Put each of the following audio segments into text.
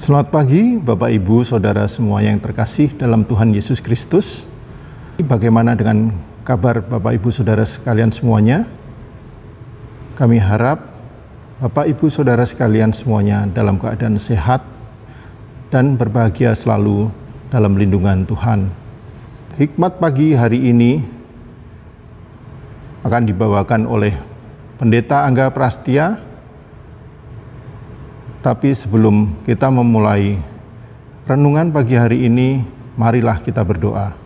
Selamat pagi, Bapak Ibu, saudara semua yang terkasih dalam Tuhan Yesus Kristus. Bagaimana dengan kabar Bapak Ibu, saudara sekalian semuanya? Kami harap Bapak Ibu, saudara sekalian semuanya dalam keadaan sehat dan berbahagia selalu dalam lindungan Tuhan. Hikmat pagi hari ini akan dibawakan oleh Pendeta Angga Prastia tapi sebelum kita memulai renungan pagi hari ini, marilah kita berdoa.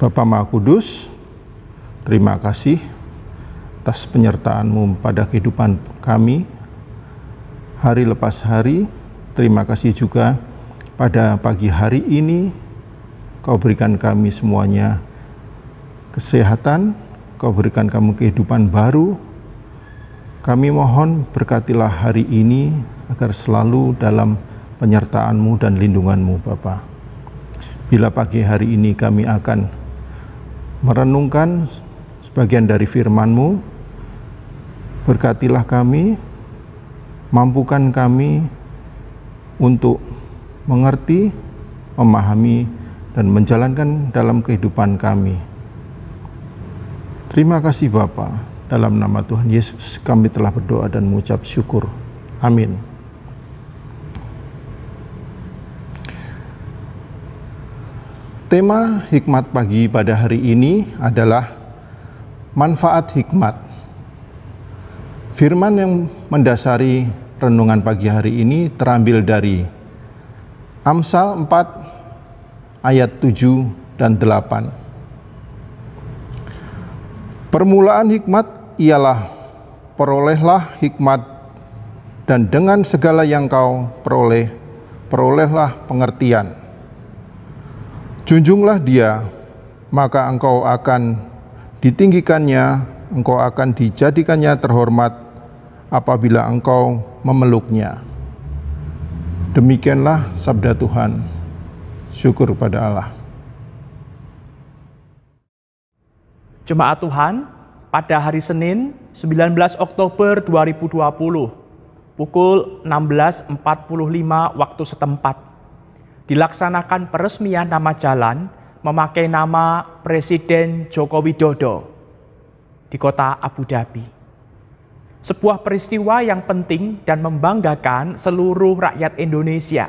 Bapa Maha Kudus, terima kasih atas penyertaanmu pada kehidupan kami hari lepas hari. Terima kasih juga pada pagi hari ini Kau berikan kami semuanya kesehatan, Kau berikan kami kehidupan baru, kami mohon berkatilah hari ini agar selalu dalam penyertaan-Mu dan lindungan-Mu Bapa. Bila pagi hari ini kami akan merenungkan sebagian dari firman-Mu, berkatilah kami, mampukan kami untuk mengerti, memahami, dan menjalankan dalam kehidupan kami. Terima kasih Bapak. Dalam nama Tuhan Yesus kami telah berdoa dan mengucap syukur. Amin. Tema hikmat pagi pada hari ini adalah manfaat hikmat. Firman yang mendasari renungan pagi hari ini terambil dari Amsal 4 ayat 7 dan 8. Permulaan hikmat ialah perolehlah hikmat dan dengan segala yang kau peroleh, perolehlah pengertian. Junjunglah dia, maka engkau akan ditinggikannya, engkau akan dijadikannya terhormat apabila engkau memeluknya. Demikianlah sabda Tuhan. Syukur pada Allah. Jemaat Tuhan, pada hari Senin 19 Oktober 2020 pukul 16.45 waktu setempat dilaksanakan peresmian nama jalan memakai nama Presiden Joko Widodo di kota Abu Dhabi. Sebuah peristiwa yang penting dan membanggakan seluruh rakyat Indonesia.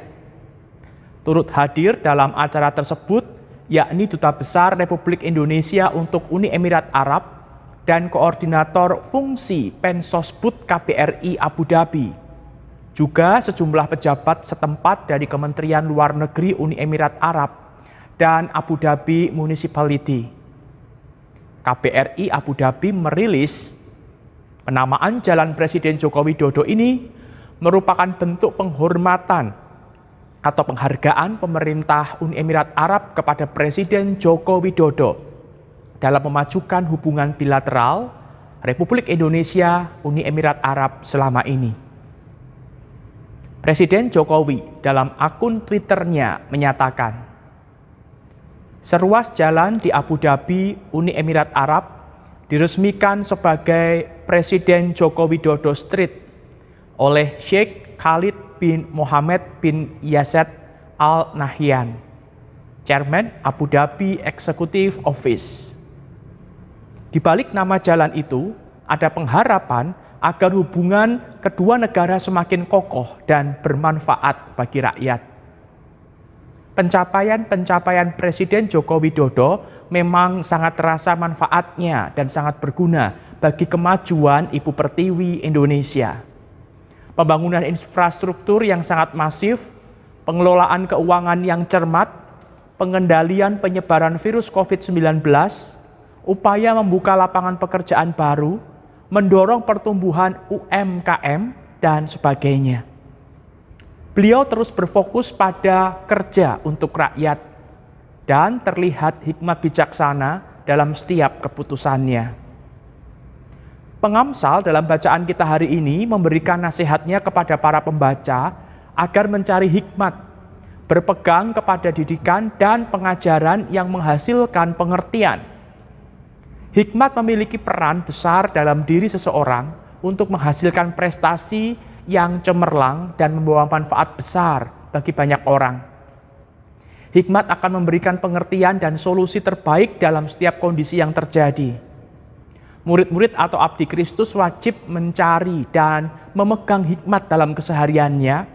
Turut hadir dalam acara tersebut yakni Duta Besar Republik Indonesia untuk Uni Emirat Arab dan Koordinator Fungsi Pensosbud KBRI Abu Dhabi. Juga sejumlah pejabat setempat dari Kementerian Luar Negeri Uni Emirat Arab dan Abu Dhabi Municipality. KBRI Abu Dhabi merilis penamaan Jalan Presiden Joko Widodo ini merupakan bentuk penghormatan atau penghargaan pemerintah Uni Emirat Arab kepada Presiden Joko Widodo dalam memajukan hubungan bilateral Republik Indonesia Uni Emirat Arab selama ini. Presiden Jokowi dalam akun Twitternya menyatakan, seruas jalan di Abu Dhabi, Uni Emirat Arab, diresmikan sebagai Presiden Joko Widodo Street oleh Sheikh Khalid bin Muhammad bin Yazid Al Nahyan, Chairman Abu Dhabi Executive Office. Di balik nama jalan itu, ada pengharapan agar hubungan kedua negara semakin kokoh dan bermanfaat bagi rakyat. Pencapaian-pencapaian Presiden Joko Widodo memang sangat terasa manfaatnya dan sangat berguna bagi kemajuan Ibu Pertiwi Indonesia pembangunan infrastruktur yang sangat masif, pengelolaan keuangan yang cermat, pengendalian penyebaran virus COVID-19, upaya membuka lapangan pekerjaan baru, mendorong pertumbuhan UMKM, dan sebagainya. Beliau terus berfokus pada kerja untuk rakyat dan terlihat hikmat bijaksana dalam setiap keputusannya. Pengamsal dalam bacaan kita hari ini memberikan nasihatnya kepada para pembaca agar mencari hikmat, berpegang kepada didikan dan pengajaran yang menghasilkan pengertian. Hikmat memiliki peran besar dalam diri seseorang untuk menghasilkan prestasi yang cemerlang dan membawa manfaat besar bagi banyak orang. Hikmat akan memberikan pengertian dan solusi terbaik dalam setiap kondisi yang terjadi murid-murid atau abdi Kristus wajib mencari dan memegang hikmat dalam kesehariannya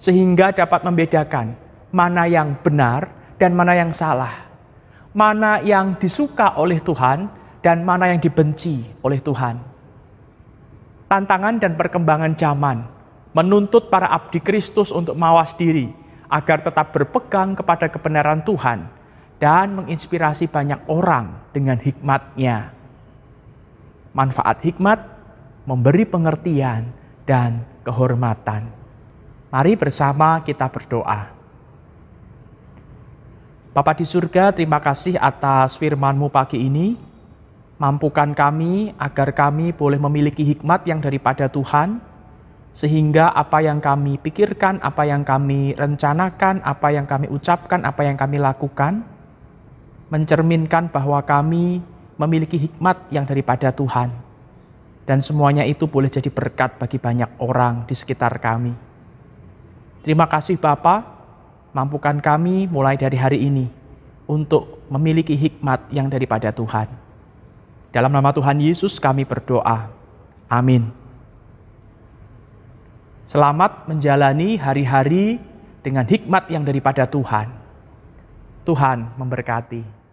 sehingga dapat membedakan mana yang benar dan mana yang salah, mana yang disuka oleh Tuhan dan mana yang dibenci oleh Tuhan. Tantangan dan perkembangan zaman menuntut para abdi Kristus untuk mawas diri agar tetap berpegang kepada kebenaran Tuhan dan menginspirasi banyak orang dengan hikmatnya manfaat hikmat, memberi pengertian, dan kehormatan. Mari bersama kita berdoa. Bapa di surga, terima kasih atas firman-Mu pagi ini. Mampukan kami agar kami boleh memiliki hikmat yang daripada Tuhan, sehingga apa yang kami pikirkan, apa yang kami rencanakan, apa yang kami ucapkan, apa yang kami lakukan, mencerminkan bahwa kami memiliki hikmat yang daripada Tuhan. Dan semuanya itu boleh jadi berkat bagi banyak orang di sekitar kami. Terima kasih Bapa, mampukan kami mulai dari hari ini untuk memiliki hikmat yang daripada Tuhan. Dalam nama Tuhan Yesus kami berdoa. Amin. Selamat menjalani hari-hari dengan hikmat yang daripada Tuhan. Tuhan memberkati.